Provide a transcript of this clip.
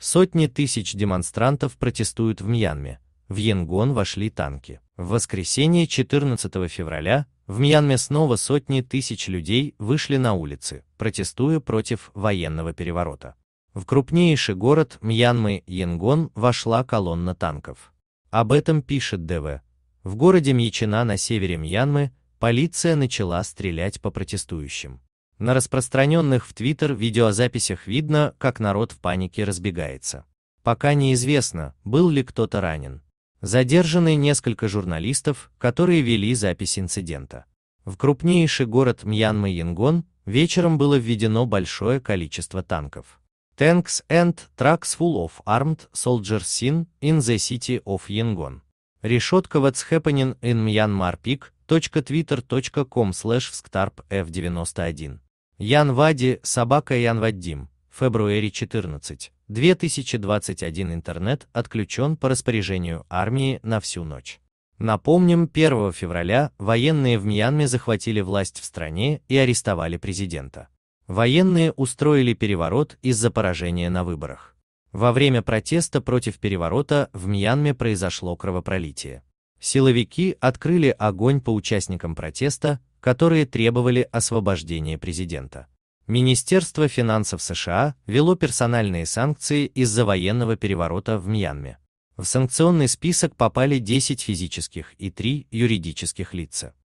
Сотни тысяч демонстрантов протестуют в Мьянме. В Янгон вошли танки. В воскресенье 14 февраля в Мьянме снова сотни тысяч людей вышли на улицы, протестуя против военного переворота. В крупнейший город Мьянмы Янгон вошла колонна танков. Об этом пишет ДВ. В городе Мьячина на севере Мьянмы полиция начала стрелять по протестующим. На распространенных в Твиттер видеозаписях видно, как народ в панике разбегается. Пока неизвестно, был ли кто-то ранен. Задержаны несколько журналистов, которые вели запись инцидента. В крупнейший город Мьянмы Янгон вечером было введено большое количество танков. Tanks and trucks full of armed soldiers seen in the city of Yangon. Решетка What's happening in Myanmar Peak. Twitter.com slash f91 Ян Вади, собака Ян Вадим, февруаре 14, 2021 интернет отключен по распоряжению армии на всю ночь. Напомним, 1 февраля военные в Мьянме захватили власть в стране и арестовали президента. Военные устроили переворот из-за поражения на выборах. Во время протеста против переворота в Мьянме произошло кровопролитие. Силовики открыли огонь по участникам протеста, которые требовали освобождения президента. Министерство финансов США вело персональные санкции из-за военного переворота в Мьянме. В санкционный список попали 10 физических и 3 юридических лица.